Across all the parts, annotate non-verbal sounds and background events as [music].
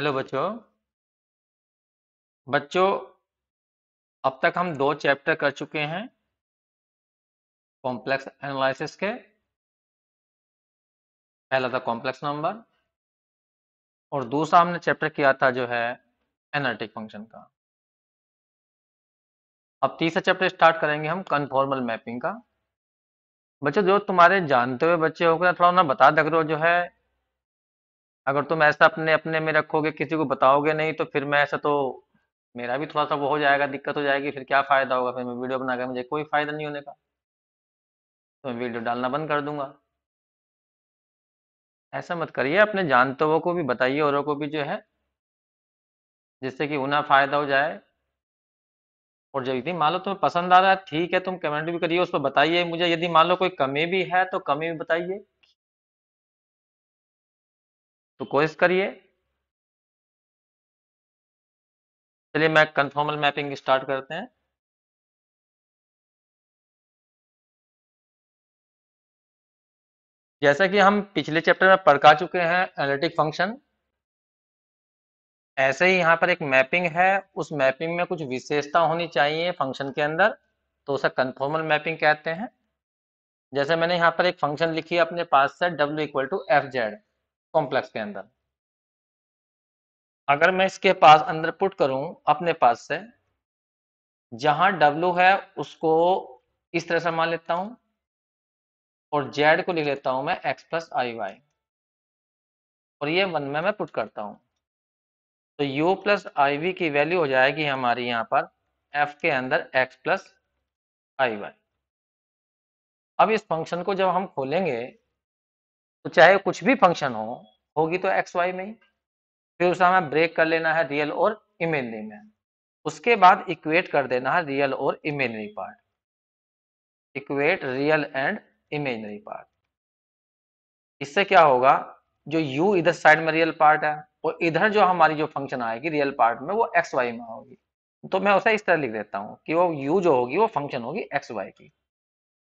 Hello बच्चों बच्चों अब तक हम दो चैप्टर कर चुके हैं कॉम्प्लेक्स एनालिसिस के पहला था कॉम्प्लेक्स नंबर और दूसरा हमने चैप्टर किया था जो है एनालिटिक फंक्शन का अब तीसरा चैप्टर स्टार्ट करेंगे हम कन्फॉर्मल मैपिंग का बच्चों जो तुम्हारे जानते हुए बच्चे हो गए थोड़ा उन्हें बता हो जो है अगर तुम ऐसा अपने अपने में रखोगे किसी को बताओगे नहीं तो फिर मैं ऐसा तो मेरा भी थोड़ा सा वो हो जाएगा दिक्कत हो जाएगी फिर क्या फायदा होगा फिर मैं वीडियो बना के मुझे कोई फायदा नहीं होने का तो मैं वीडियो डालना बंद कर दूंगा ऐसा मत करिए अपने जानते जानतवों को भी बताइए औरों को भी जो है जिससे कि उन्हें फायदा हो जाए और जब यदि मान लो तुम्हें पसंद आ रहा है ठीक है तुम कमेंट भी करिए उस पर बताइए मुझे यदि मान लो कोई कमी भी है तो कमी भी बताइए तो कोशिश करिए चलिए मैं कन्फॉर्मल मैपिंग स्टार्ट करते हैं जैसा कि हम पिछले चैप्टर में पढ़का चुके हैं एनालिटिक फंक्शन ऐसे ही यहाँ पर एक मैपिंग है उस मैपिंग में कुछ विशेषता होनी चाहिए फंक्शन के अंदर तो उसे कन्फॉर्मल मैपिंग कहते हैं जैसे मैंने यहाँ पर एक फंक्शन लिखी है अपने पास से W equal to F Z complex के अंदर अगर मैं इसके पास अंदर पुट करूं अपने पास से जहां W है उसको इस तरह से मान लेता हूं और Z को लिख लेता हूं मैं X प्लस आई वाई और ये वन में मैं पुट करता हूं तो U प्लस आई वी की वैल्यू हो जाएगी हमारी यहाँ पर F के अंदर X प्लस आई वाई अब इस फंक्शन को जब हम खोलेंगे तो चाहे कुछ भी फंक्शन हो होगी तो एक्स वाई में ही फिर उसे हमें ब्रेक कर लेना है रियल और इमेजनरी में उसके बाद इक्वेट कर देना है रियल और imaginary part equate real and imaginary part इससे क्या होगा जो u इधर साइड में रियल पार्ट है और इधर जो हमारी जो फंक्शन आएगी रियल पार्ट में वो एक्स वाई में होगी तो मैं उसे इस तरह लिख देता हूँ कि वो u जो होगी वो फंक्शन होगी एक्स वाई की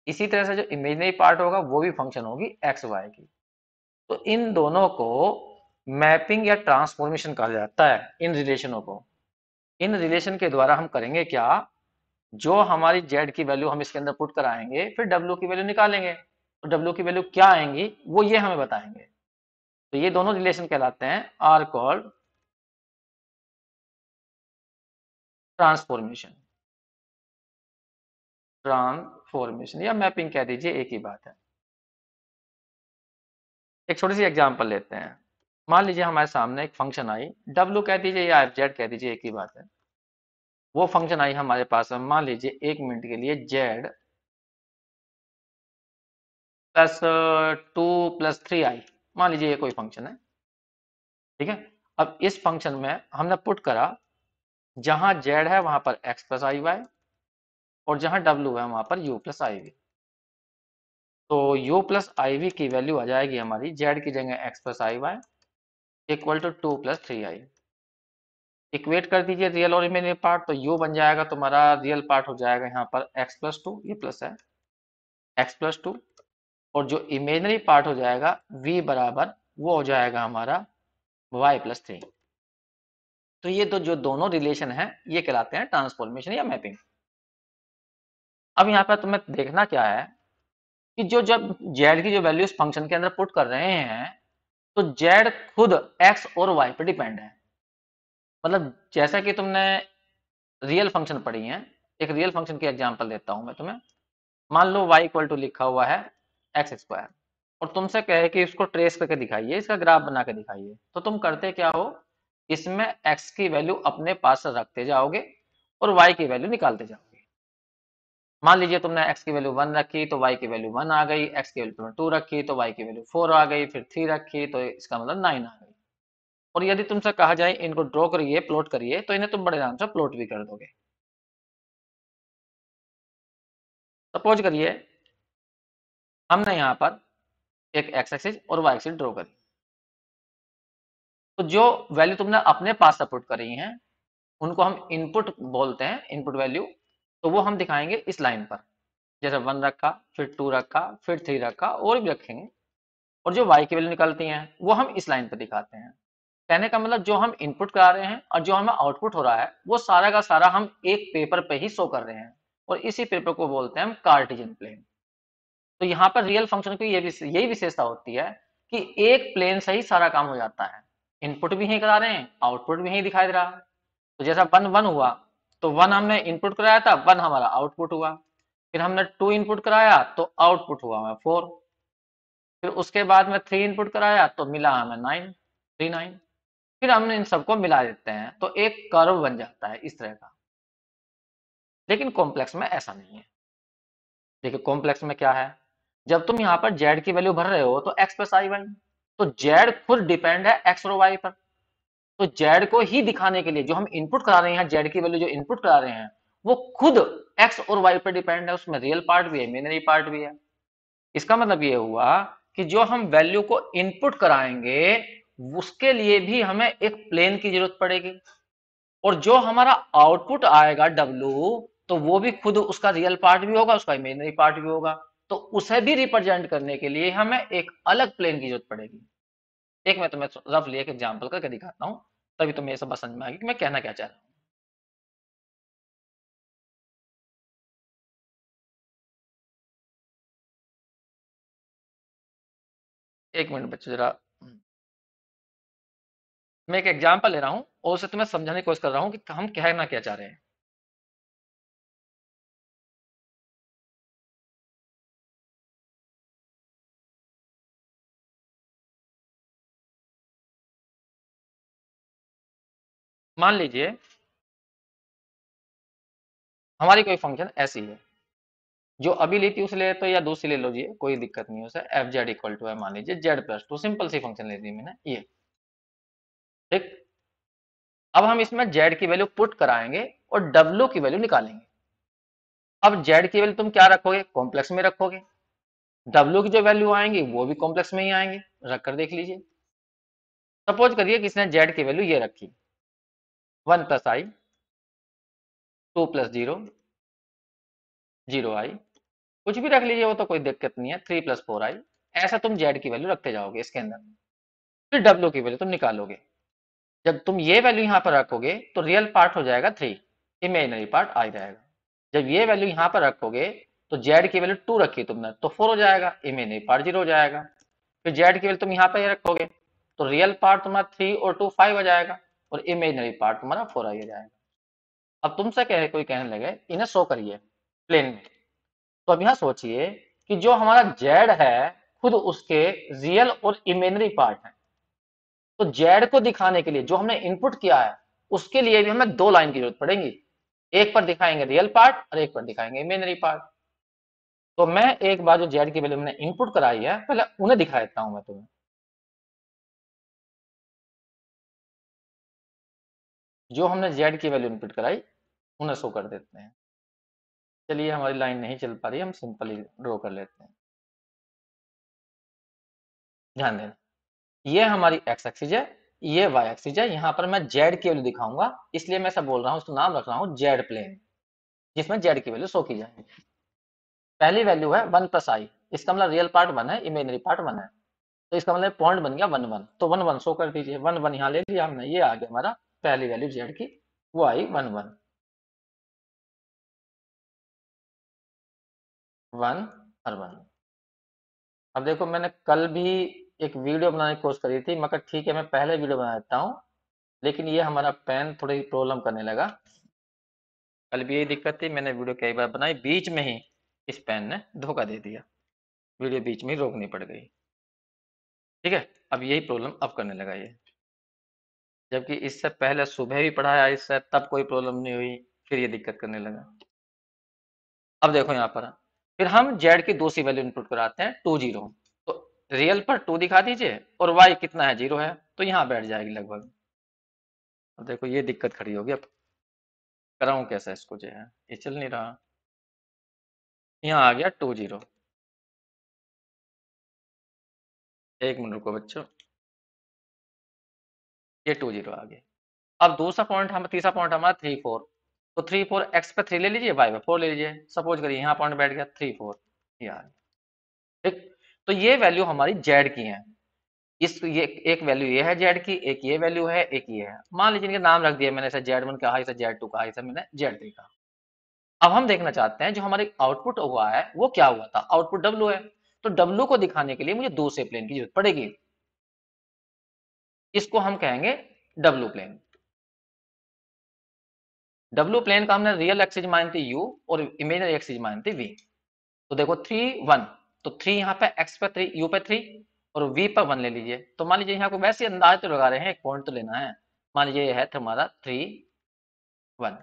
इसी तरह से जो इमेजनरी पार्ट होगा वो भी फंक्शन होगी एक्स वाई की तो इन दोनों को मैपिंग या ट्रांसफॉर्मेशन कहा जाता है इन रिलेशनों को इन रिलेशन के द्वारा हम करेंगे क्या जो हमारी जेड की वैल्यू हम इसके अंदर पुट कराएंगे फिर डब्ल्यू की वैल्यू निकालेंगे तो डब्ल्यू की वैल्यू क्या आएंगी वो ये हमें बताएंगे तो ये दोनों रिलेशन कहलाते हैं आर कॉल्ड ट्रांसफॉर्मेशन ट्रांसफॉर्मेशन या मैपिंग कह दीजिए एक ही बात है एक छोटी सी एग्जाम्पल लेते हैं मान लीजिए हमारे सामने एक फंक्शन आई डब्ल्यू कह दीजिए या एफ जेड कह दीजिए एक ही बात है वो फंक्शन आई हमारे पास में मान लीजिए एक मिनट के लिए Z plus two plus three I मान लीजिए ये कोई फंक्शन है ठीक है अब इस फंक्शन में हमने पुट करा जहां जेड है वहां पर एक्स प्लस आई वाई और जहां डब्ल्यू है वहां पर यू प्लस आई वी तो u प्लस आई वी की वैल्यू आ जाएगी हमारी जेड की जगह X plus I Y equal to two plus three I equate कर दीजिए रियल और इमेजिनरी पार्ट तो u बन जाएगा तुम्हारा रियल पार्ट हो जाएगा यहाँ पर x प्लस टू ये प्लस है x प्लस टू और जो इमेजनरी पार्ट हो जाएगा v बराबर वो हो जाएगा हमारा y प्लस थ्री तो ये तो जो दोनों रिलेशन है ये कहलाते हैं ट्रांसफॉर्मेशन या मैपिंग अब यहाँ पर तुम्हें देखना क्या है कि जो जब जेड की जो वैल्यूज फंक्शन के अंदर पुट कर रहे हैं तो जेड खुद एक्स और वाई पर डिपेंड है मतलब जैसा कि तुमने रियल फंक्शन पढ़ी है एक रियल फंक्शन की एग्जाम्पल देता हूं मैं तुम्हें मान लो वाई इक्वल टू लिखा हुआ है एक्स स्क्वायर और तुमसे कहे कि इसको ट्रेस करके दिखाइए इसका ग्राफ बना के दिखाइए तो तुम करते क्या हो इसमें एक्स की वैल्यू अपने पास रखते जाओगे और वाई की वैल्यू निकालते जाओगे मान लीजिए तुमने x की वैल्यू वन रखी तो y की वैल्यू वन आ गई x की वैल्यू तुमने टू रखी तो y की वैल्यू फोर आ गई फिर थ्री रखी तो इसका मतलब नाइन आ गई और यदि तुमसे कहा जाए इनको ड्रॉ करिए प्लॉट करिए तो इन्हें तुम बड़े आराम से प्लॉट भी कर दोगे सपोज करिए हमने यहाँ पर एक एक्स एक्सिस और वाई एक्सिस ड्रॉ करी तो जो वैल्यू तुमने अपने पास सपोर्ट करी है उनको हम इनपुट बोलते हैं इनपुट वैल्यू तो वो हम दिखाएंगे इस लाइन पर जैसे वन रखा फिर टू रखा फिर थ्री रखा और भी रखेंगे और जो वाई की वैल्यू निकलती हैं वो हम इस लाइन पर दिखाते हैं कहने का मतलब जो हम इनपुट करा रहे हैं और जो हमें आउटपुट हो रहा है वो सारा का सारा हम एक पेपर पे ही शो कर रहे हैं और इसी पेपर को बोलते हैं हम कार्टिजन प्लेन तो यहाँ पर रियल फंक्शन की ये यही विशेषता होती है कि एक प्लेन से ही सारा काम हो जाता है इनपुट भी यही करा रहे हैं आउटपुट भी यही दिखाई दे रहा है तो जैसा वन वन हुआ तो वन हमने इनपुट कराया था वन हमारा आउटपुट हुआ फिर हमने टू इनपुट कराया तो आउटपुट हुआ हमें फोर फिर उसके बाद में थ्री इनपुट कराया तो मिला हमें नाइन थ्री नाइन फिर हमने इन सबको मिला देते हैं तो एक कर्व बन जाता है इस तरह का लेकिन कॉम्प्लेक्स में ऐसा नहीं है देखिए कॉम्प्लेक्स में क्या है जब तुम यहाँ पर जेड की वैल्यू भर रहे हो तो एक्स प्लस आई वन तो जेड खुद डिपेंड है एक्स और वाई पर तो जेड को ही दिखाने के लिए जो हम इनपुट करा रहे हैं जेड की वैल्यू जो इनपुट करा रहे हैं वो खुद एक्स और वाई पर डिपेंड है उसमें रियल पार्ट भी है मेनरी पार्ट भी है इसका मतलब ये हुआ कि जो हम वैल्यू को इनपुट कराएंगे उसके लिए भी हमें एक प्लेन की जरूरत पड़ेगी और जो हमारा आउटपुट आएगा डब्लू तो वो भी खुद उसका रियल पार्ट भी होगा उसका इमेजनरी पार्ट भी होगा तो उसे भी रिप्रेजेंट करने के लिए हमें एक अलग प्लेन की जरूरत पड़ेगी एक मैं तुम्हें रफली एक एग्जाम्पल करके दिखाता हूँ तभी तुम्हें ये सब समझ में आएगी कि मैं कहना क्या चाह रहा हूँ एक मिनट बच्चों जरा हम्म। मैं एक एग्जाम्पल ले रहा हूँ और उसे तुम्हें समझाने की कोशिश कर रहा हूँ कि हम कहना क्या चाह रहे हैं मान लीजिए हमारी कोई फंक्शन ऐसी है जो अभी ली थी उस ले तो या दूसरी ले लो जी कोई दिक्कत नहीं उसे एफ जेड इक्वल टू है मान लीजिए जेड प्लस टू सिंपल सी फंक्शन ले मैंने ये ठीक अब हम इसमें जेड की वैल्यू पुट कराएंगे और डब्ल्यू की वैल्यू निकालेंगे अब जेड की वैल्यू तुम क्या रखोगे कॉम्प्लेक्स में रखोगे डब्ल्यू की जो वैल्यू आएंगी वो भी कॉम्प्लेक्स में ही आएंगे रख कर देख लीजिए सपोज करिए किसने जेड की वैल्यू ये रखी one plus I two plus zero zero I कुछ भी रख लीजिए वो तो कोई दिक्कत नहीं है थ्री प्लस फोर आई ऐसा तुम जेड की वैल्यू रखते जाओगे इसके अंदर फिर डब्ल्यू की वैल्यू तुम निकालोगे जब तुम ये वैल्यू यहाँ पर रखोगे तो रियल पार्ट हो जाएगा थ्री इमेजनरी पार्ट आ जाएगा जब ये वैल्यू यहाँ पर रखोगे तो जेड की वैल्यू टू रखी तुमने तो फोर हो जाएगा इमेजनरी पार्ट जीरो हो जाएगा फिर जेड की वैल्यू तुम यहाँ पर रखोगे तो रियल पार्ट तुम्हारा थ्री और टू फाइव हो जाएगा और इमेजनरी पार्ट तुम्हारा फोर आ जाएगा अब तुमसे कह कोई कहने लगे इन्हें शो करिए प्लेन में तो अब यहाँ सोचिए कि जो हमारा जेड है खुद उसके रियल और इमेजनरी पार्ट है तो जेड को दिखाने के लिए जो हमने इनपुट किया है उसके लिए भी हमें दो लाइन की जरूरत पड़ेगी एक पर दिखाएंगे रियल पार्ट और एक पर दिखाएंगे इमेजनरी पार्ट तो मैं एक बार जो जेड की वैल्यू मैंने इनपुट कराई है पहले उन्हें दिखा देता हूं मैं तुम्हें जो हमने जेड की वैल्यू इनपुट कराई उन्हें शो कर देते हैं चलिए हमारी लाइन नहीं चल पा रही हम सिंपली ड्रॉ कर लेते हैं ध्यान देना ये हमारी एक्स एक्सिस है ये वाई एक्सिस है यहाँ पर मैं जेड की वैल्यू दिखाऊंगा इसलिए मैं सब बोल रहा हूँ उसका नाम रख रहा हूँ जेड प्लेन जिसमें जेड की वैल्यू शो की जाएगी पहली वैल्यू है वन प्लस आई इसका मतलब रियल पार्ट वन है इमेजनरी पार्ट वन है तो इसका मतलब पॉइंट बन गया वन वन तो वन वन शो कर दीजिए वन वन यहाँ ले लिया हमने ये आ गया हमारा पहली वैल्यू जेड की वो आई वन वन वन और वन अब देखो मैंने कल भी एक वीडियो बनाने की कोशिश करी थी मगर ठीक है मैं पहले वीडियो बना देता हूँ लेकिन ये हमारा पेन थोड़ी प्रॉब्लम करने लगा कल भी यही दिक्कत थी मैंने वीडियो कई बार बनाई बीच में ही इस पेन ने धोखा दे दिया वीडियो बीच में ही रोकनी पड़ गई ठीक है अब यही प्रॉब्लम अब करने लगा ये जबकि इससे पहले सुबह भी पढ़ाया इससे तब कोई प्रॉब्लम नहीं हुई फिर ये दिक्कत करने लगा अब देखो यहाँ पर फिर हम जेड की दूसरी वैल्यू इनपुट कराते हैं टू जीरो तो रियल पर टू दिखा दीजिए और वाई कितना है जीरो है तो यहाँ बैठ जाएगी लगभग अब देखो ये दिक्कत खड़ी होगी अब कराऊ कैसा इसको जो है ये चल नहीं रहा यहाँ आ गया टू जीरो एक मिनट रुको बच्चों ये टू जीरो आ गया अब दूसरा पॉइंट हम तीसरा पॉइंट हमारा थ्री फोर तो थ्री फोर एक्स पे थ्री ले लीजिए वाई पे फोर ले लीजिए सपोज करिए यहाँ पॉइंट बैठ गया थ्री फोर ये आ गया ठीक तो ये वैल्यू हमारी जेड की है इस ये एक वैल्यू ये है जेड की एक ये वैल्यू है एक ये है मान लीजिए इनके नाम रख दिया मैंने इसे जेड वन कहा इसे जेड टू कहा इसे मैंने जेड थ्री कहा अब हम देखना चाहते हैं जो हमारे आउटपुट हुआ है वो क्या हुआ था आउटपुट डब्ल्यू है तो डब्ल्यू को दिखाने के लिए मुझे दूसरे प्लेन की जरूरत पड़ेगी इसको हम कहेंगे डब्लू प्लेन डब्लू प्लेन का हमने रियल एक्सिज मानी थी यू और इमेजनरी एक्सिज मानी थी वी तो देखो थ्री वन तो थ्री यहाँ पे एक्स पे थ्री यू पे थ्री और वी पर वन ले लीजिए तो मान लीजिए यहाँ को वैसे अंदाज तो लगा रहे हैं एक पॉइंट तो लेना है मान लीजिए ये है हमारा थ्री वन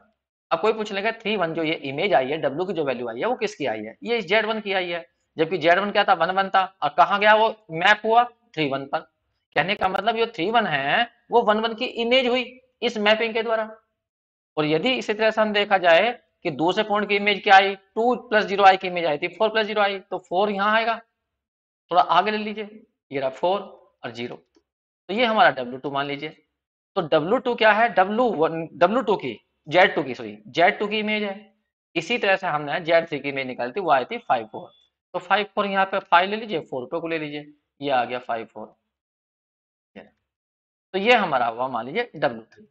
अब कोई पूछ लेगा थ्री वन जो ये इमेज आई है डब्ल्यू की जो वैल्यू आई है वो किसकी आई है ये जेड वन की आई है जबकि जेड वन क्या था वन वन था और कहा गया वो मैप हुआ थ्री वन पर कहने का मतलब जो थ्री वन है वो वन वन की इमेज हुई इस मैपिंग के द्वारा और यदि इसी तरह से हम देखा जाए कि दो से पॉइंट की इमेज क्या आई टू प्लस जीरो आई की इमेज आई थी फोर प्लस जीरो आई तो फोर यहाँ आएगा थोड़ा आगे ले लीजिए ये रहा फोर और जीरो तो ये हमारा डब्ल्यू टू मान लीजिए तो डब्ल्यू टू क्या है डब्ल्यू वन डब्ल्यू टू की जेड टू की सॉरी जेड टू की इमेज है इसी तरह से हमने जेड थ्री की इमेज निकाली थी वो आई थी फाइव फोर तो फाइव फोर यहाँ पे फाइव ले लीजिए फोर पे को ले लीजिए ये आ गया फाइव फोर तो ये हमारा हुआ मान लीजिए डब्ल्यू थ्री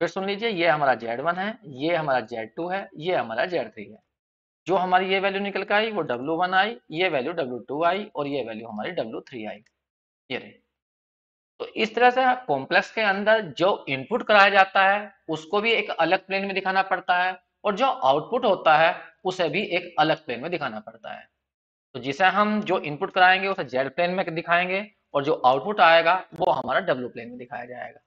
फिर सुन लीजिए ये हमारा जेड वन है ये हमारा जेड टू है ये हमारा जेड थ्री है जो हमारी ये वैल्यू निकल कर आई वो डब्ल्यू वन आई ये वैल्यू डब्ल्यू टू आई और ये वैल्यू हमारी डब्ल्यू थ्री आई ये रही तो इस तरह से कॉम्प्लेक्स के अंदर जो इनपुट कराया जाता है उसको भी एक अलग प्लेन में दिखाना पड़ता है और जो आउटपुट होता है उसे भी एक अलग प्लेन में दिखाना पड़ता है तो जिसे हम जो इनपुट कराएंगे उसे जेड प्लेन में दिखाएंगे और जो आउटपुट आएगा वो हमारा डब्ल्यू प्लेन में दिखाया जाएगा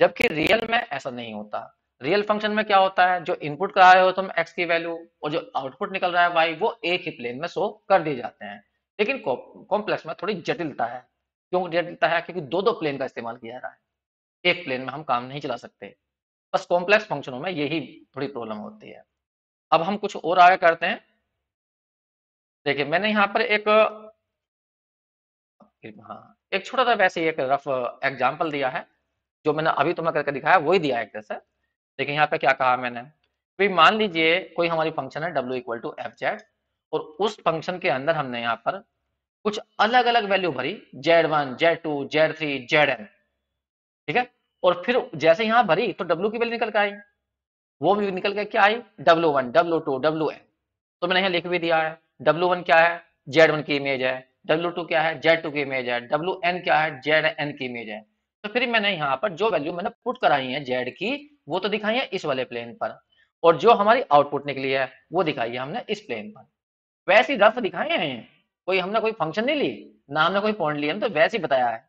जबकि रियल में ऐसा नहीं होता रियल फंक्शन में क्या होता है जो इनपुट करा रहे हो तुम तो एक्स की वैल्यू और जो आउटपुट निकल रहा है वाई वो एक ही प्लेन में शो कर दिए जाते हैं लेकिन कॉम्प्लेक्स में थोड़ी जटिलता है क्यों जटिलता है क्योंकि दो दो प्लेन का इस्तेमाल किया जा रहा है एक प्लेन में हम काम नहीं चला सकते बस कॉम्प्लेक्स फंक्शनों में यही थोड़ी प्रॉब्लम होती है अब हम कुछ और आगे करते हैं देखिए मैंने यहाँ पर एक हाँ एक छोटा सा वैसे एक रफ एग्जाम्पल दिया है जो मैंने अभी तुम्हें करके दिखाया वही दिया है एक तरह से देखिए यहाँ पे क्या कहा मैंने भी मान लीजिए कोई हमारी फंक्शन है W equal to F Z और उस फंक्शन के अंदर हमने यहाँ पर कुछ अलग अलग वैल्यू भरी Z one Z two Z three Z N ठीक है और फिर जैसे यहाँ भरी तो डब्ल्यू की वैल्यू निकल के आई वो भी निकल के क्या आई W one W two W N तो मैंने यहाँ लिख भी दिया है डब्ल्यू वन क्या है जेड वन की इमेज है डब्ल्यू टू क्या है जेड टू की इमेज है डब्ल्यू एन क्या है जेड एन की इमेज है तो फिर मैंने यहाँ पर जो वैल्यू मैंने पुट कराई है जेड की वो तो दिखाई है इस वाले प्लेन पर और जो हमारी आउटपुट निकली है वो दिखाई है हमने इस प्लेन पर वैसे ही रफ दिखाए हैं कोई हमने कोई फंक्शन नहीं ली ना हमने कोई पॉइंट लिया तो वैसे ही बताया है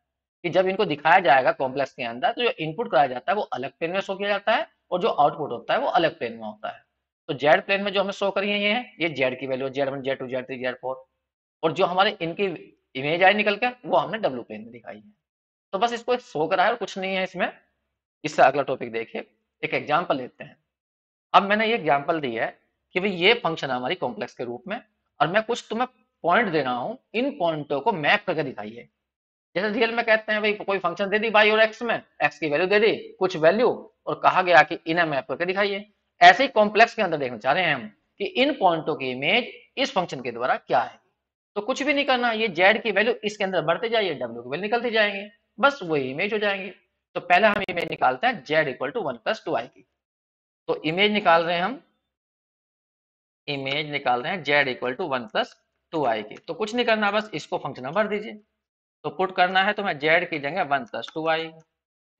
कि जब इनको दिखाया जाएगा कॉम्प्लेक्स के अंदर तो जो इनपुट कराया जाता है वो अलग प्लेन में शो किया जाता है और जो आउटपुट होता है वो अलग प्लेन में होता है तो जेड प्लेन में जो हमें शो करी है ये ये जेड की value Z one Z two Z three Z four और जो हमारे इनकी इमेज आई निकल के वो हमने डब्लू प्लेन में दिखाई है तो बस इसको शो करा है कुछ नहीं है इसमें इससे अगला टॉपिक देखिए एक एग्जाम्पल लेते हैं अब मैंने ये एग्जाम्पल दी है कि भाई ये फंक्शन है हमारी कॉम्प्लेक्स के रूप में और मैं कुछ तुम्हें पॉइंट दे रहा हूँ इन पॉइंटों को मैप करके दिखाइए जैसे रियल में कहते हैं भाई कोई फंक्शन दे दी बाई और एक्स में एक्स की वैल्यू दे दी कुछ वैल्यू और कहा गया कि इन्हें मैप करके दिखाइए ऐसे ही कॉम्प्लेक्स के अंदर देखना चाह रहे हैं हम कि इन पॉइंटों की इमेज इस फंक्शन के द्वारा क्या है तो कुछ भी नहीं करना ये जेड की वैल्यू इसके अंदर बढ़ते जाइए डब्ल्यू की वैल्यू निकलते जाएंगे बस वही इमेज हो जाएंगे तो पहला हम इमेज निकालते हैं Z equal to one plus two I की तो इमेज निकाल रहे हैं हम इमेज निकाल रहे हैं Z equal to one plus two I की तो कुछ नहीं करना बस इसको फंक्शन नंबर दीजिए तो पुट करना है तो मैं जेड की जगह वन प्लस टू आई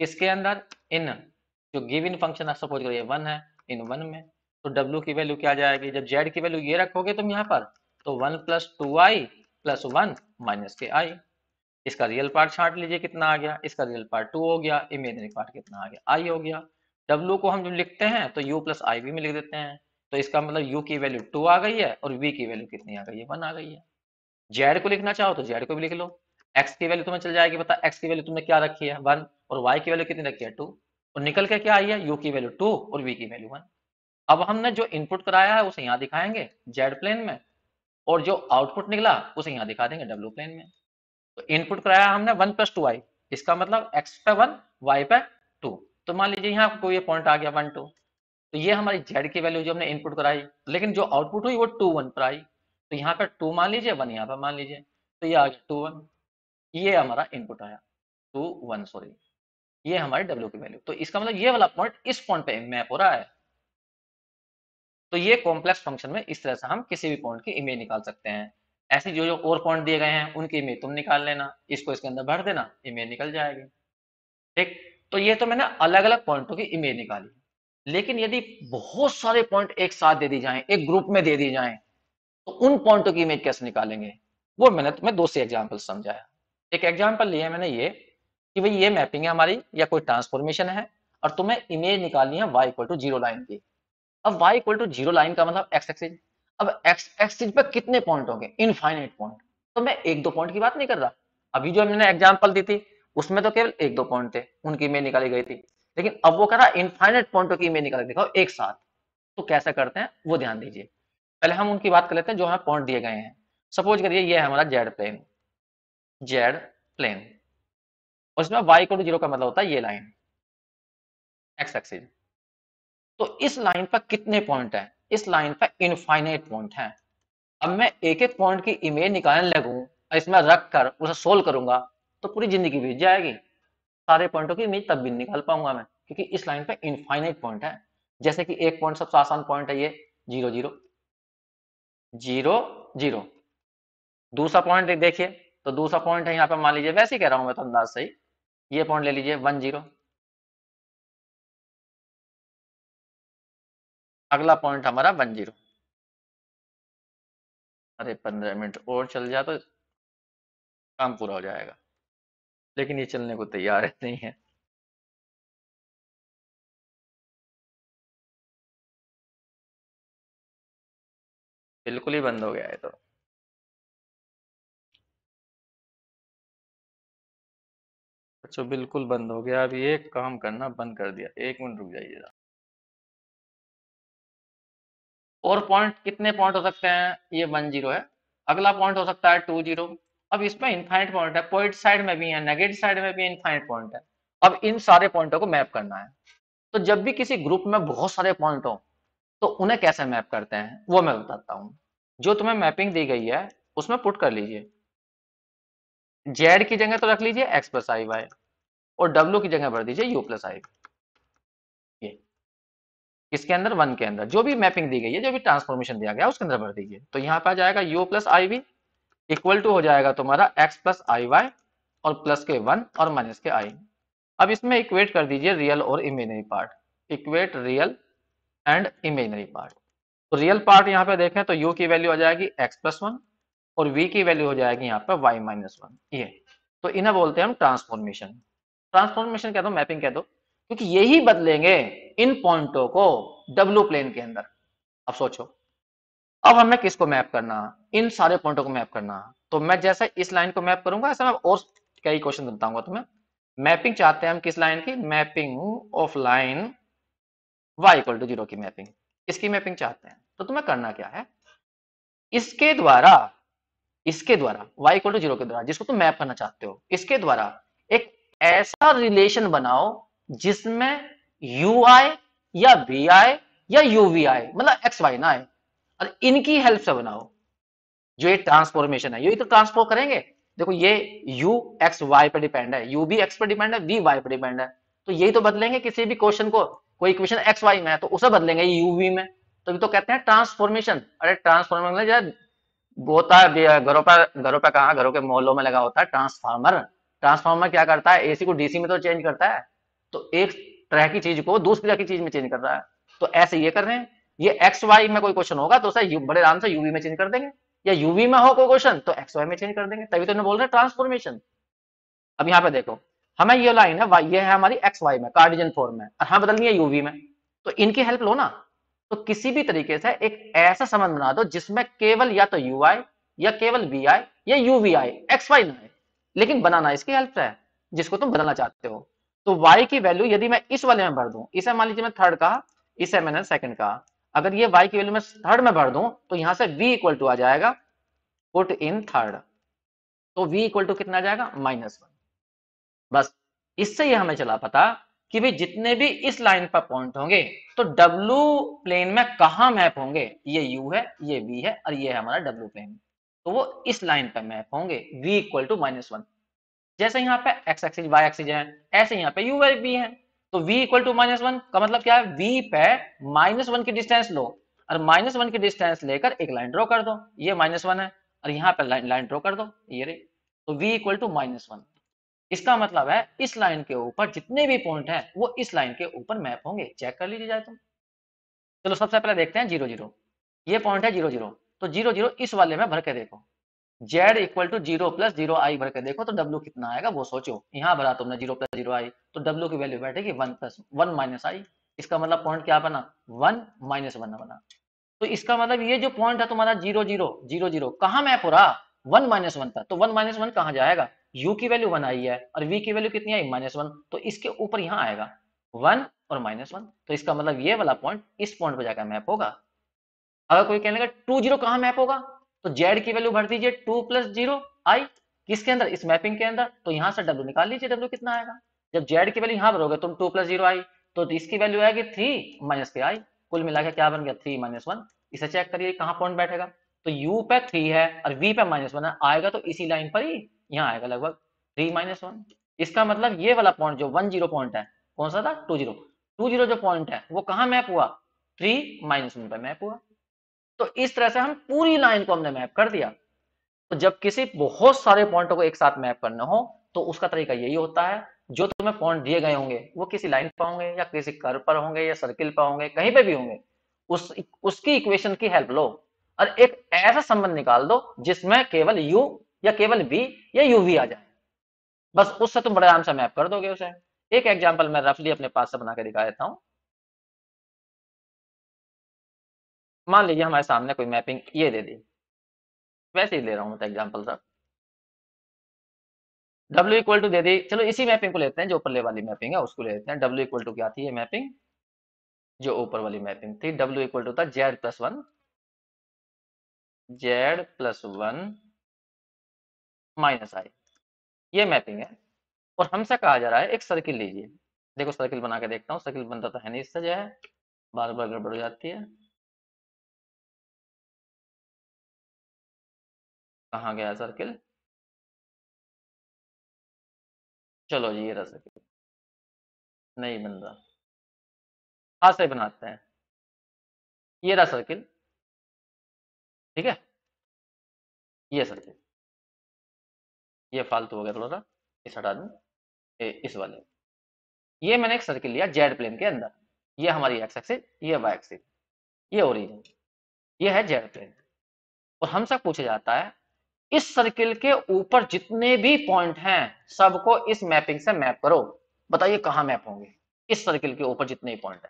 इसके अंदर इन जो गिव इन फंक्शन है सपोज करिए वन है इन वन में तो डब्ल्यू की वैल्यू क्या जाएगी जब जेड की वैल्यू ये रखोगे तुम यहाँ पर तो one plus two I plus one minus के आई इसका रियल पार्ट छाट लीजिए कितना आ गया इसका रियल पार्ट टू हो गया इमेजनरी पार्ट कितना आ गया आई हो गया डब्ल्यू को हम जब लिखते हैं तो यू प्लस आई भी में लिख देते हैं तो इसका मतलब यू की वैल्यू टू आ गई है और वी की वैल्यू कितनी आ गई है वन आ गई है जेड को लिखना चाहो तो जेड को भी लिख लो एक्स की वैल्यू तुम्हें चल जाएगी पता एक्स की वैल्यू तुमने क्या रखी है वन और वाई की वैल्यू कितनी रखी है टू और निकल के क्या आई है यू की वैल्यू टू और वी की वैल्यू वन अब हमने जो इनपुट कराया है उसे यहाँ दिखाएंगे जेड प्लेन में और जो आउटपुट निकला उसे यहाँ दिखा देंगे डब्ल्यू प्लेन में तो इनपुट कराया हमने वन प्लस टू आई इसका मतलब एक्स पे वन वाई पे टू तो मान लीजिए यहाँ कोई पॉइंट आ गया वन टू तो ये हमारी जेड की वैल्यू जो हमने इनपुट कराई लेकिन जो आउटपुट हुई वो टू वन पर आई तो यहाँ पे टू मान लीजिए वन यहाँ पर मान लीजिए तो ये आ गया टू वन ये हमारा इनपुट आया टू वन सॉरी ये हमारी डब्ल्यू की वैल्यू तो इसका मतलब ये वाला पॉइंट इस पॉइंट पे मैप हो रहा है तो ये कॉम्प्लेक्स फंक्शन में इस तरह से हम किसी भी पॉइंट की इमेज निकाल सकते हैं ऐसे जो जो और पॉइंट दिए गए हैं उनकी इमेज तुम निकाल लेना इसको इसके अंदर भर देना इमेज निकल जाएगी ठीक तो ये तो मैंने अलग अलग पॉइंटों की इमेज निकाली लेकिन यदि बहुत सारे पॉइंट एक साथ दे दी जाए एक ग्रुप में दे दी जाए तो उन पॉइंटों की इमेज कैसे निकालेंगे वो मैंने तुम्हें दो से एग्जाम्पल समझाया एक एग्जाम्पल लिया मैंने ये कि भाई ये मैपिंग है हमारी या कोई ट्रांसफॉर्मेशन है और तुम्हें इमेज निकालनी है Y equal to zero line की अब y equal to zero line का मतलब x एक्सिस अब x एक्सिस पर कितने पॉइंट होंगे इनफाइनाइट पॉइंट तो मैं एक दो पॉइंट की बात नहीं कर रहा अभी जो हमने एग्जांपल दी थी उसमें तो केवल एक दो पॉइंट थे उनकी में निकाली गई थी लेकिन अब वो कह रहा इनफाइनाइट पॉइंटों की में निकाल दिखाओ एक साथ तो कैसा करते हैं वो ध्यान दीजिए पहले हम उनकी बात कर लेते हैं जो हमें पॉइंट दिए गए हैं सपोज करिए ये हमारा जेड प्लेन जेड प्लेन उसमें वाई को जीरो का मतलब होता है ये लाइन एक्स एक्सिस तो इस लाइन पर कितने पॉइंट हैं इस लाइन पर इनफाइनाइट पॉइंट हैं अब मैं एक एक पॉइंट की इमेज निकालने लगूं और इसमें रख कर उसे सोल्व करूंगा तो पूरी जिंदगी बीत जाएगी सारे पॉइंटों की इमेज तब भी निकाल पाऊंगा मैं क्योंकि इस लाइन पर इनफाइनाइट पॉइंट है जैसे कि एक पॉइंट सबसे आसान पॉइंट है ये जीरो जीरो जीरो जीरो दूसरा पॉइंट देखिए तो दूसरा पॉइंट है यहाँ पर मान लीजिए वैसे ही कह रहा हूं मैं तो अंदाज सही ये पॉइंट ले लीजिए वन जीरो अगला पॉइंट हमारा वन जीरो अरे पंद्रह मिनट और चल जाए तो काम पूरा हो जाएगा लेकिन ये चलने को तैयार [laughs] नहीं है बिल्कुल ही बंद हो गया है तो अच्छा बिल्कुल बंद हो गया अब ये काम करना बंद कर दिया एक मिनट रुक जाइएगा और पॉइंट कितने पॉइंट हो सकते हैं ये वन जीरो है अगला पॉइंट हो सकता है टू जीरो अब इसमें इनफाइनिट पॉइंट है पॉइंट साइड में भी है नेगेटिव साइड में भी इनफाइनिट पॉइंट है अब इन सारे पॉइंटों को मैप करना है तो जब भी किसी ग्रुप में बहुत सारे पॉइंट हो तो उन्हें कैसे मैप करते हैं वो मैं बताता हूँ जो तुम्हें मैपिंग दी गई है उसमें पुट कर लीजिए जेड की जगह तो रख लीजिए एक्स प्लस आई वाई और डब्ल्यू की जगह भर दीजिए यू प्लस आई किसके अंदर वन के अंदर जो भी मैपिंग दी गई है जो भी ट्रांसफॉर्मेशन दिया गया उसके अंदर भर दीजिए तो यहाँ पे आ जाएगा U plus I V equal to हो जाएगा तुम्हारा एक्स प्लस आई वाई और प्लस के वन और माइनस के आई अब इसमें इक्वेट कर दीजिए रियल और imaginary part equate real and imaginary part तो रियल पार्ट यहाँ पे देखें तो यू की वैल्यू आ जाएगी एक्स प्लस वन और वी की वैल्यू हो जाएगी यहाँ पे वाई माइनस वन ये तो इन्हें बोलते हैं हम ट्रांसफॉर्मेशन ट्रांसफॉर्मेशन कह दो मैपिंग कह दो क्योंकि यही बदलेंगे इन पॉइंटों को डब्लू प्लेन के अंदर अब सोचो अब हमें किसको मैप करना इन सारे पॉइंटों को मैप करना तो मैं जैसे इस लाइन को मैप करूंगा ऐसा मैं और कई क्वेश्चन बताऊंगा तुम्हें मैपिंग चाहते हैं हम किस लाइन की mapping of line Y equal to zero की मैपिंग इसकी मैपिंग चाहते हैं तो तुम्हें करना क्या है इसके द्वारा इसके द्वारा वाई इक्वल टू जीरो के द्वारा जिसको तुम मैप करना चाहते हो इसके द्वारा एक ऐसा रिलेशन बनाओ जिसमें यू आए या वी आए या यू वी आए मतलब एक्स वाई ना आए और इनकी हेल्प से बनाओ जो ये ट्रांसफॉर्मेशन है ये तो ट्रांसफॉर्म करेंगे देखो ये यू एक्स वाई पर डिपेंड है यू भी एक्स पर डिपेंड है वी वाई पर डिपेंड है तो यही तो बदलेंगे किसी भी क्वेश्चन को कोई इक्वेशन एक्स वाई में है तो उसे बदलेंगे यू वी में तभी तो, तो कहते हैं ट्रांसफॉर्मेशन अरे ट्रांसफॉर्मर जब होता है घरों पर घरों पर कहा घरों के मोहल्लों में लगा होता है ट्रांसफार्मर ट्रांसफार्मर क्या करता है एसी को डीसी में तो चेंज करता है तो एक तरह की चीज को दूसरी तरह की चीज में चेंज कर रहा है तो ऐसे ये कर रहे हैं ये एक्स वाई में कोई क्वेश्चन होगा तो सर बड़े आराम से यूवी में चेंज कर देंगे या यूवी में हो कोई क्वेश्चन तो एक्स वाई में चेंज कर देंगे तभी तो इन्हें बोल रहे हैं ट्रांसफॉर्मेशन अब यहाँ पे देखो हमें ये लाइन है ये है हमारी एक्स वाई में कार्डिजन फॉर्म में और हाँ बदलनी है यूवी में तो इनकी हेल्प लो ना तो किसी भी तरीके से एक ऐसा संबंध बना दो जिसमें केवल या तो यू आई या केवल वी आई या U V I X Y ना है लेकिन बनाना इसकी हेल्प है जिसको तुम बदलना चाहते हो तो y की वैल्यू यदि मैं इस वाले में भर दूं इसे मान लीजिए मैं थर्ड का इसे मैंने सेकंड का अगर ये y की वैल्यू मैं थर्ड में भर दूं तो यहां से v इक्वल टू आ जाएगा पुट इन थर्ड तो v इक्वल टू कितना जाएगा माइनस वन बस इससे ये हमें चला पता कि भाई जितने भी इस लाइन पर पॉइंट होंगे तो W प्लेन में कहा मैप होंगे ये U है ये V है और ये है हमारा W प्लेन तो वो इस लाइन पर मैप होंगे V equal to minus one जैसे यहाँ पे एक्स एक्सिस वाई एक्सिस है ऐसे यहाँ पे यू वाई भी है तो V equal to minus one का मतलब क्या है वी पे माइनस वन की डिस्टेंस लो और माइनस वन की डिस्टेंस लेकर एक लाइन ड्रॉ कर दो ये माइनस वन है और यहाँ पे लाइन ड्रॉ कर दो ये रे तो V equal to minus one इसका मतलब है इस लाइन के ऊपर जितने भी पॉइंट हैं वो इस लाइन के ऊपर मैप होंगे चेक कर लीजिए जाए तुम चलो सबसे पहले देखते हैं जीरो जीरो ये पॉइंट है जीरो जीरो तो जीरो जीरो इस वाले में भर के देखो Z equal to zero plus zero I भर के देखो तो डब्ल्यू कितना आएगा वो सोचो यहाँ भरा तुमने जीरो प्लस जीरो आई तो डब्ल्यू की वैल्यू बैठेगी one plus one minus I इसका मतलब पॉइंट क्या बना वन माइनस वन बना तो इसका मतलब ये जो पॉइंट है तुम्हारा जीरो जीरो जीरो जीरो कहाँ मैप हो रहा वन माइनस वन था तो वन माइनस वन कहाँ जाएगा यू की वैल्यू वन आई है और वी की वैल्यू कितनी आई माइनस वन तो इसके ऊपर यहाँ आएगा वन और माइनस वन तो इसका मतलब ये वाला पॉइंट इस पॉइंट पर जाकर मैप होगा अगर कोई कहने लगा टू जीरो कहाँ मैप होगा तो जेड की वैल्यू भर दीजिए टू प्लस जीरो आई किसके अंदर इस मैपिंग के अंदर तो यहां से डब्ल्यू निकाल लीजिए डब्ल्यू कितना आएगा जब जेड की वैल्यू यहाँ भरोगे तुम टू प्लस जीरो आई तो इसकी वैल्यू आएगी थ्री माइनस के आई कुल मिला के क्या बन गया थ्री माइनस वन इसे चेक करिए कहां पॉइंट बैठेगा तो यू पे थ्री है और वी पे माइनस वन है आएगा तो इसी लाइन पर ही यहाँ आएगा लगभग थ्री माइनस वन इसका मतलब ये वाला पॉइंट जो वन जीरो पॉइंट है कौन सा था टू जीरो टू जीरो जो पॉइंट है वो कहां मैप हुआ थ्री माइनस वन पे मैप हुआ तो इस तरह से हम पूरी लाइन को हमने मैप कर दिया तो जब किसी बहुत सारे पॉइंट को एक साथ मैप करना हो तो उसका तरीका यही होता है जो तुम्हें पॉइंट दिए गए होंगे वो किसी लाइन पर होंगे या किसी कर पर होंगे या सर्किल पर होंगे कहीं पे भी होंगे उस उसकी इक्वेशन की हेल्प लो और एक ऐसा संबंध निकाल दो जिसमें केवल यू या केवल बी या यू वी आ जाए बस उससे तुम बड़े आराम से मैप कर दोगे उसे एक एग्जाम्पल मैं रफली अपने पास से बना के दिखा देता हूँ मान लीजिए हमारे सामने कोई मैपिंग ये दे दी वैसे ही ले रहा हूँ एग्जाम्पल तो सर डब्ल्यू इक्वल टू दे दी चलो इसी मैपिंग को लेते हैं जो ऊपर ले वाली मैपिंग है उसको ले लेते हैं W इक्वल टू क्या थी ये मैपिंग जो ऊपर वाली मैपिंग थी डब्ल्यू इक्वल टू था Z plus one Z plus one minus I ये मैपिंग है और हमसे कहा जा रहा है एक सर्किल लीजिए देखो सर्किल बना के देखता हूँ सर्किल बनता तो है नहीं इससे जो है बार बार गड़बड़ हो जाती है कहा गया सर्किल चलो जी ये रहा सर्किल नहीं बन रहा हाथ से बनाते हैं ये रहा सर्किल ठीक है ये सर्किल ये फालतू हो गया थोड़ा सा इस हटा दू इस वाले ये मैंने एक सर्किल लिया जेड प्लेन के अंदर ये हमारी एक्स एक्सिस ये वाई एक्सिस ये ओरिजिन ये है जेड प्लेन और हमसे पूछा जाता है इस सर्किल के ऊपर जितने भी पॉइंट हैं सबको इस मैपिंग से मैप करो बताइए कहां मैप होंगे इस सर्किल के ऊपर जितने पॉइंट है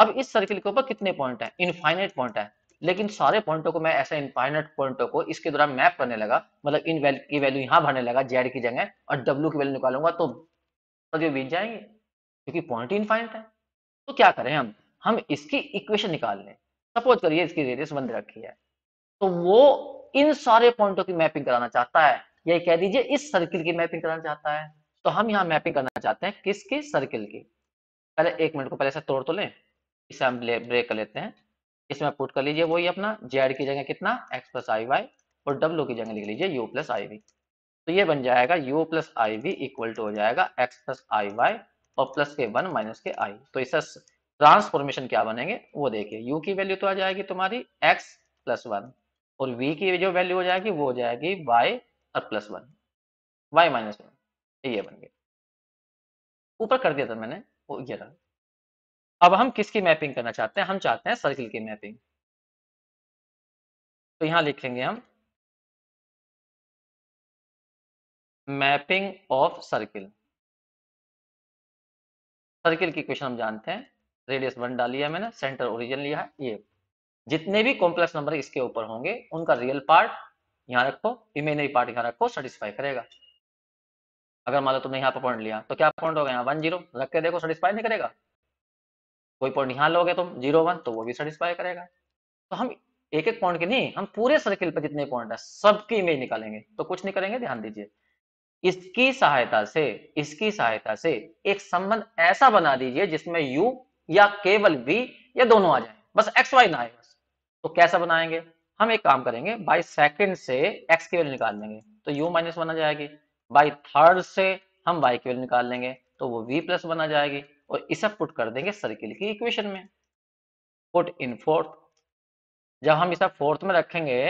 अब इस सर्किल के ऊपर कितने पॉइंट है इनफाइनाइट पॉइंट है लेकिन सारे पॉइंटों को मैं ऐसे इनफाइनाइट पॉइंटों को इसके द्वारा मैप करने लगा मतलब इन वैल्यू की वैल्यू यहां भरने लगा जेड की जगह और डब्ल्यू की वैल्यू निकालूंगा तो सदियों बीत जाएंगे क्योंकि पॉइंट इनफाइनाइट है तो क्या करें हम हम इसकी इक्वेशन निकाल लें सपोज करिए इसकी रेडियस बंद रखी है तो वो इन सारे पॉइंटों की मैपिंग कराना चाहता है ये कह दीजिए इस सर्किल की मैपिंग कराना चाहता है तो हम यहाँ मैपिंग करना चाहते हैं किसके सर्किल की पहले एक मिनट को पहले से तोड़ तो लें इसे हम ब्रेक कर लेते हैं इसमें पुट कर लीजिए वही अपना जेड की जगह कितना एक्स प्लस आई वाई और डब्ल्यू की जगह लिख लीजिए यू प्लस आई वी तो ये बन जाएगा U plus I V equal to हो जाएगा एक्स प्लस आई वाई और प्लस के वन माइनस के आई तो इसका ट्रांसफॉर्मेशन क्या बनेंगे वो देखिए यू की वैल्यू तो आ जाएगी तुम्हारी एक्स प्लस वन और v की जो वैल्यू हो जाएगी वो हो जाएगी y और plus one Y minus one ये बन गया ऊपर कर दिया था मैंने वो ये रहा अब हम किसकी मैपिंग करना चाहते हैं हम चाहते हैं सर्किल की मैपिंग तो यहां लिखेंगे हम मैपिंग ऑफ सर्किल सर्किल की क्वेश्चन हम जानते हैं रेडियस वन डाली है मैंने सेंटर ओरिजिन लिया है ये जितने भी कॉम्प्लेक्स नंबर इसके ऊपर होंगे उनका रियल पार्ट यहाँ रखो इमेजनरी पार्ट यहाँ रखो सेटिस्फाई करेगा अगर मान लो तुमने यहाँ पर पॉइंट लिया तो क्या पॉइंट होगा यहाँ वन जीरो रख के देखो सेटिस्फाई नहीं करेगा कोई पॉइंट यहाँ लोगे तुम जीरो वन तो वो भी सेटिस्फाई करेगा तो हम एक एक पॉइंट के नहीं हम पूरे सर्किल पर जितने पॉइंट है सबकी इमेज निकालेंगे तो कुछ नहीं करेंगे ध्यान दीजिए इसकी सहायता से इसकी सहायता से एक संबंध ऐसा बना दीजिए जिसमें यू या केवल वी या दोनों आ जाए बस एक्स वाई ना आए तो कैसा बनाएंगे हम एक काम करेंगे बाई सेकेंड से एक्स की वैल्यू निकाल लेंगे तो यू माइनस बना जाएगी बाई थर्ड से हम वाई की वैल्यू निकाल लेंगे तो वो वी प्लस बना जाएगी और इसे पुट कर देंगे सर्किल की इक्वेशन में पुट इन फोर्थ जब हम इसे फोर्थ में रखेंगे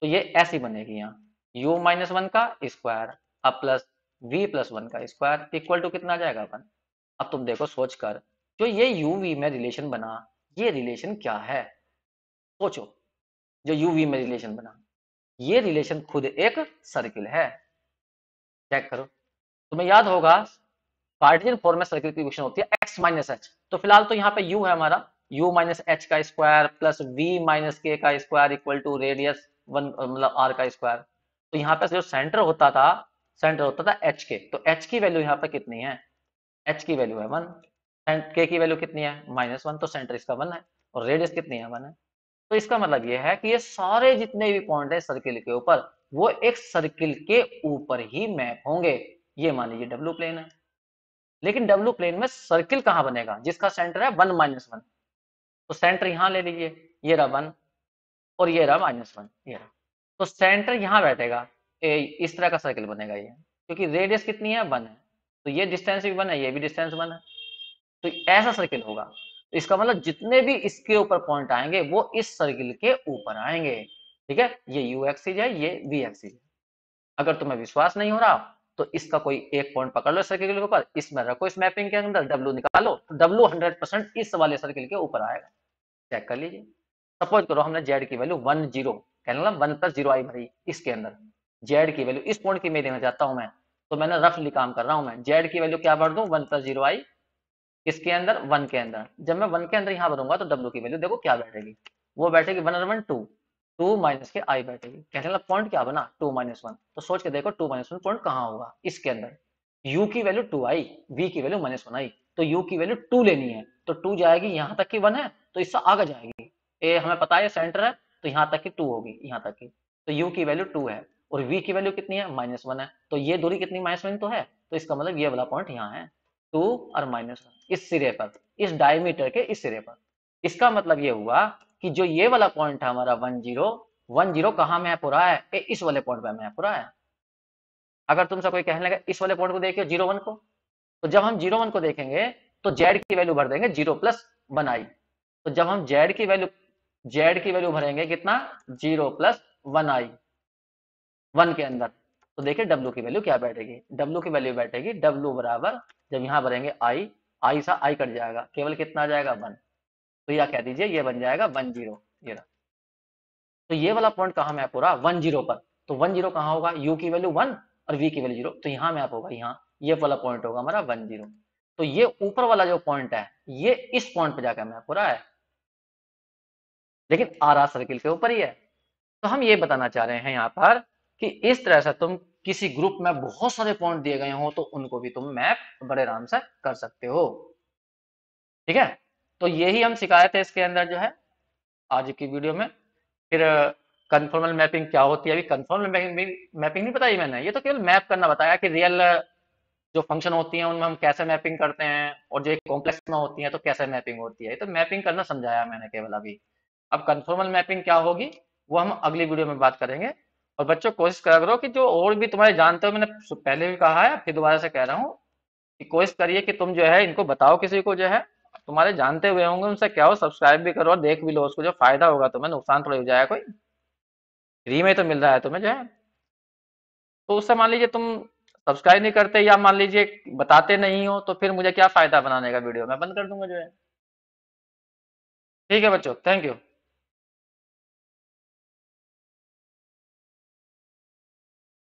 तो ये ऐसी बनेगी यहाँ यू माइनस वन का स्क्वायर अब प्लस वी प्लस वन का स्क्वायर इक्वल टू कितना आ जाएगा अपन अब तुम देखो सोचकर जो ये यू वी में रिलेशन बना ये रिलेशन क्या है सोचो जो यूवी में रिलेशन बना ये रिलेशन खुद एक सर्किल है चेक करो तुम्हें याद होगा कार्टिजन फॉर्म में सर्किल की क्वेश्चन होती है एक्स माइनस एच तो फिलहाल तो यहाँ पे यू है हमारा यू माइनस एच का square plus v minus k का square equal to radius one मतलब आर का स्क्वायर तो यहाँ पे जो सेंटर होता था सेंटर होता था एच के तो एच की वैल्यू यहाँ पे कितनी है एच की वैल्यू है वन के की वैल्यू कितनी है माइनस वन तो सेंटर इसका वन है और रेडियस कितनी है वन है तो इसका मतलब यह है कि ये सारे जितने भी पॉइंट है सर्किल के ऊपर वो एक सर्किल के ऊपर ही मैप होंगे ये मान लीजिए डब्ल्यू प्लेन है लेकिन डब्ल्यू प्लेन में सर्किल कहां बनेगा जिसका सेंटर है वन माइनस वन तो सेंटर यहाँ ले लीजिए ये रहा वन और ये रहा माइनस वन ये रहा तो सेंटर यहाँ बैठेगा ए, इस तरह का सर्किल बनेगा ये क्योंकि रेडियस कितनी है वन है तो ये डिस्टेंस भी वन है ये भी डिस्टेंस वन है तो ऐसा सर्किल होगा इसका मतलब जितने भी इसके ऊपर पॉइंट आएंगे वो इस सर्किल के ऊपर आएंगे ठीक है ये यू एक्सिज है ये वी एक्सिज है अगर तुम्हें विश्वास नहीं हो रहा तो इसका कोई एक पॉइंट पकड़ लो सर्किल के ऊपर इसमें रखो इस मैपिंग के अंदर डब्ल्यू निकालो तो डब्ल्यू हंड्रेड परसेंट इस वाले सर्किल के ऊपर आएगा चेक कर लीजिए सपोज करो हमने जेड की value one zero one plus zero i भरी इसके अंदर जेड की वैल्यू इस पॉइंट की मैं देना चाहता हूँ मैं तो मैंने रफली काम कर रहा हूं मैं जेड की वैल्यू क्या भर दू वन प्लस जीरो आई किसके अंदर वन के अंदर जब मैं वन के अंदर यहाँ भरूंगा तो डब्ल्यू की वैल्यू देखो क्या बैठेगी वो बैठेगी one one two two minus के आई बैठेगी कहते हैं पॉइंट क्या बना टू माइनस वन तो सोच के देखो टू माइनस वन पॉइंट कहाँ होगा इसके अंदर यू की वैल्यू टू आई वी की वैल्यू माइनस वन आई तो यू की वैल्यू टू लेनी है तो टू जाएगी यहाँ तक की वन है तो इससे आगे जाएगी ए हमें पता है सेंटर है तो यहाँ तक की टू होगी यहाँ तक तो की तो यू की वैल्यू टू है और वी की वैल्यू कितनी है माइनस वन है तो ये दूरी कितनी माइनस वन तो है तो इसका मतलब ये वाला पॉइंट यहाँ है टू और माइनस वन इस सिरे पर इस डायमीटर के इस सिरे पर इसका मतलब ये हुआ कि जो ये वाला पॉइंट है हमारा वन जीरो वन जीरो कहाँ मैप हो रहा है ए, इस वाले पॉइंट पर मैप हो रहा है अगर तुमसे कोई कहने लगा इस वाले पॉइंट को देखिए जीरो वन को तो जब हम जीरो वन को देखेंगे तो जेड की वैल्यू भर देंगे जीरो प्लस वन आई तो जब हम जेड की वैल्यू जेड की वैल्यू भरेंगे कितना zero plus one i one के अंदर तो देखिए W की वैल्यू क्या बैठेगी W की वैल्यू बैठेगी W बराबर जब यहाँ भरेंगे आई आई सा आई कट जाएगा केवल कितना आ जाएगा वन तो यह कह दीजिए ये बन जाएगा वन जीरो ये तो ये वाला पॉइंट कहाँ मैप हो रहा वन जीरो पर तो वन जीरो कहाँ होगा यू की वैल्यू वन और वी की वैल्यू जीरो तो यहाँ मैप होगा यहाँ ये वाला पॉइंट होगा हमारा वन जीरो तो ये ऊपर वाला जो पॉइंट है ये इस पॉइंट पर जाकर मैप हो रहा है लेकिन आर आर सर्किल के ऊपर ही है तो हम ये बताना चाह रहे हैं यहाँ पर कि इस तरह से तुम किसी ग्रुप में बहुत सारे पॉइंट दिए गए हो तो उनको भी तुम मैप बड़े आराम से कर सकते हो ठीक है तो यही हम सिखाए थे इसके अंदर जो है आज की वीडियो में फिर कन्फर्मल मैपिंग क्या होती है अभी कन्फर्मल मैपिंग मैपिंग नहीं बताई मैंने ये तो केवल मैप करना बताया कि रियल जो फंक्शन होती हैं उनमें हम कैसे मैपिंग करते हैं और जो एक कॉम्प्लेक्स में होती है तो कैसे मैपिंग होती है तो मैपिंग करना समझाया मैंने केवल अभी अब कन्फर्मल मैपिंग क्या होगी वो हम अगली वीडियो में बात करेंगे और बच्चों कोशिश करा करो कि जो और भी तुम्हारे जानते हो मैंने पहले भी कहा है फिर दोबारा से कह रहा हूँ कि कोशिश करिए कि तुम जो है इनको बताओ किसी को जो है तुम्हारे जानते हुए होंगे उनसे क्या हो सब्सक्राइब भी करो और देख भी लो उसको जो फायदा होगा तुम्हें नुकसान थोड़ा हो जाएगा कोई फ्री में तो मिल रहा है तुम्हें जो है तो उससे मान लीजिए तुम सब्सक्राइब नहीं करते या मान लीजिए बताते नहीं हो तो फिर मुझे क्या फायदा बनाने का वीडियो मैं बंद कर दूंगा जो है ठीक है बच्चों थैंक यू